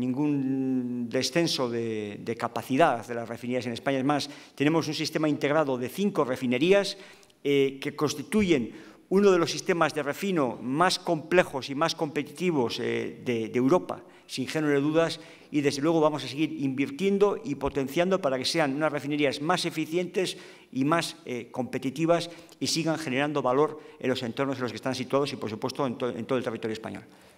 ningún descenso de, capacidad de las refinerías en España. Es más, tenemos un sistema integrado de cinco refinerías eh, que constituyen uno de los sistemas de refino más complejos y más competitivos eh, de, Europa, sin género de dudas, y desde luego vamos a seguir invirtiendo y potenciando para que sean unas refinerías más eficientes y más eh, competitivas y sigan generando valor en los entornos en los que están situados y, por supuesto, en todo el territorio español.